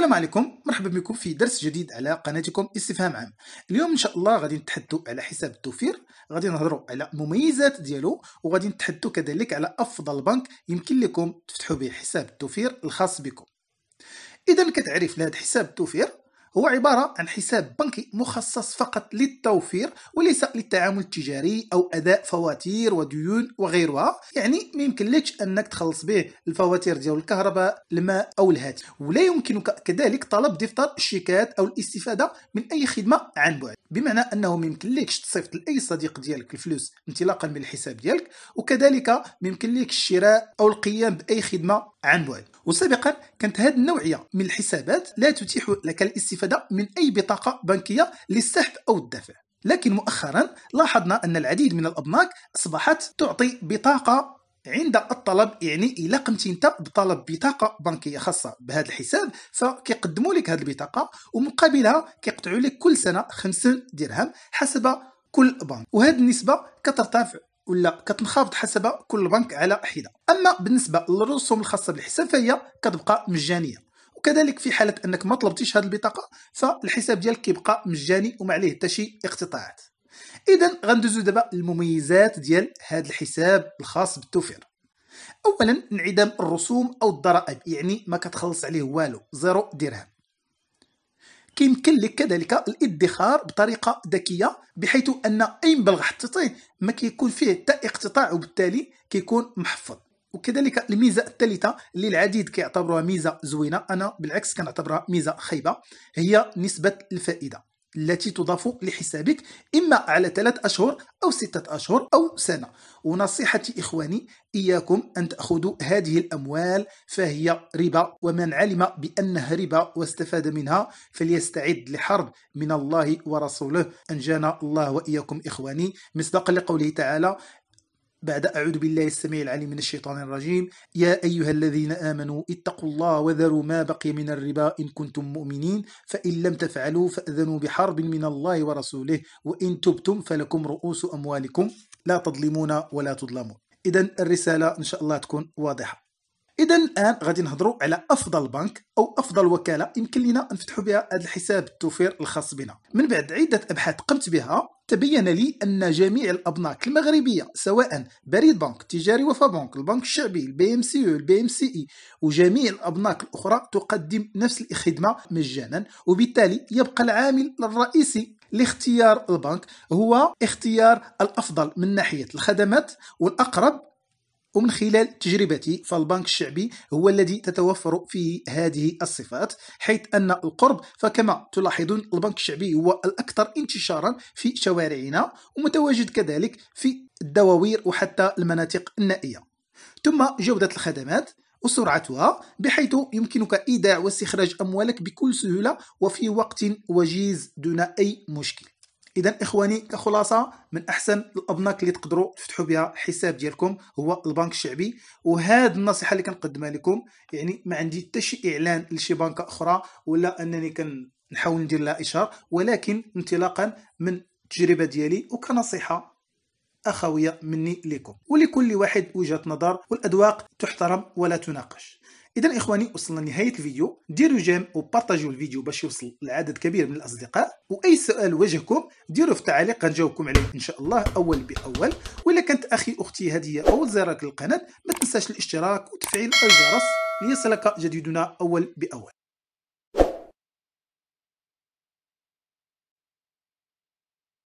السلام عليكم مرحبا بكم في درس جديد على قناتكم استفهام عام اليوم ان شاء الله غادي نتحدثوا على حساب التوفير غادي نهضروا على مميزات ديالو وغادي نتحدثوا كذلك على افضل بنك يمكن لكم تفتحوا به حساب التوفير الخاص بكم اذا كتعريف لهذا حساب التوفير هو عبارة عن حساب بنكي مخصص فقط للتوفير وليس للتعامل التجاري أو أداء فواتير وديون وغيرها يعني ما أنك تخلص به الفواتير ديال الكهرباء الماء أو الهاتف ولا يمكنك كذلك طلب دفتر الشيكات أو الاستفادة من أي خدمة عن بعد بمعنى أنه ما تصيفط لأي صديق ديالك الفلوس انطلاقا من الحساب ديالك وكذلك ما يمكنلكش الشراء أو القيام بأي خدمة عن بعد وسابقا كانت هذه النوعية من الحسابات لا تتيح لك الاستفادة الاستفادة من أي بطاقة بنكية للسحب أو الدفع لكن مؤخرا لاحظنا أن العديد من الأبناك أصبحت تعطي بطاقة عند الطلب يعني الا قمتي انت بطلب بطاقه بنكيه خاصه بهذا الحساب فكيقدموا لك هذه البطاقه ومقابلها كيقطعوا لك كل سنه 50 درهم حسب كل بنك وهذه النسبه كترتفع ولا كتنخفض حسب كل بنك على حده اما بالنسبه للرسوم الخاصه بالحساب فهي كتبقى مجانيه وكذلك في حاله انك ما طلبتيش هذه البطاقه فالحساب ديالك كيبقى مجاني وما عليه حتى شي اقتطاعات اذا غندوزو دابا المميزات ديال هذا الحساب الخاص بالتوفير اولا انعدام الرسوم او الضرائب يعني ما كتخلص عليه والو زيرو درهم كيمكن لك كذلك الادخار بطريقه ذكيه بحيث ان اي مبلغ حطيتيه ما كيكون فيه حتى اقتطاع وبالتالي كيكون محفظ وكذلك الميزه الثالثه اللي العديد كيعتبروها ميزه زوينه انا بالعكس كنعتبرها ميزه خايبه هي نسبه الفائده التي تضاف لحسابك إما على ثلاث أشهر أو ستة أشهر أو سنة ونصيحتي إخواني إياكم أن تأخذوا هذه الأموال فهي ربا ومن علم بأنها ربا واستفاد منها فليستعد لحرب من الله ورسوله أنجانا الله وإياكم إخواني مصداقا لقوله تعالى بعد أعوذ بالله السميع العليم من الشيطان الرجيم يا أيها الذين آمنوا اتقوا الله وذروا ما بقي من الربا إن كنتم مؤمنين فإن لم تفعلوا فأذنوا بحرب من الله ورسوله وإن تبتم فلكم رؤوس أموالكم لا تظلمون ولا تظلمون إذا الرسالة إن شاء الله تكون واضحة اذا الان غادي نهضروا على افضل بنك او افضل وكاله يمكن لنا نفتحوا بها هذا الحساب التوفير الخاص بنا من بعد عده ابحاث قمت بها تبين لي أن جميع الأبناك المغربية سواء بريد بنك تجاري وفا بنك البنك الشعبي البي ام سي البي ام سي اي وجميع الأبناك الأخرى تقدم نفس الخدمة مجانا وبالتالي يبقى العامل الرئيسي لاختيار البنك هو اختيار الافضل من ناحيه الخدمات والاقرب ومن خلال تجربتي فالبنك الشعبي هو الذي تتوفر فيه هذه الصفات حيث أن القرب فكما تلاحظون البنك الشعبي هو الأكثر انتشارا في شوارعنا ومتواجد كذلك في الدواوير وحتى المناطق النائية ثم جودة الخدمات وسرعتها بحيث يمكنك إيداع واستخراج أموالك بكل سهولة وفي وقت وجيز دون أي مشكل اذا اخواني كخلاصه من احسن الابناك اللي تقدروا تفتحوا بها حساب ديالكم هو البنك الشعبي وهذا النصيحه اللي كنقدمها لكم يعني ما عندي حتى شي اعلان لشي بنكه اخرى ولا انني كنحاول ندير لها اشهار ولكن انطلاقا من التجربه ديالي وكنصيحه اخويه مني لكم ولكل واحد وجهه نظر والادواق تحترم ولا تناقش اذا اخواني وصلنا لنهايه الفيديو ديروا جيم وبارطاجيو الفيديو باش يوصل لعدد كبير من الاصدقاء واي سؤال واجهكم ديروه في التعليق غنجاوبكم عليه ان شاء الله اول باول ولا كانت اخي اختي هذه اول زياره للقناه ما تنساش الاشتراك وتفعيل الجرس ليصلك جديدنا اول باول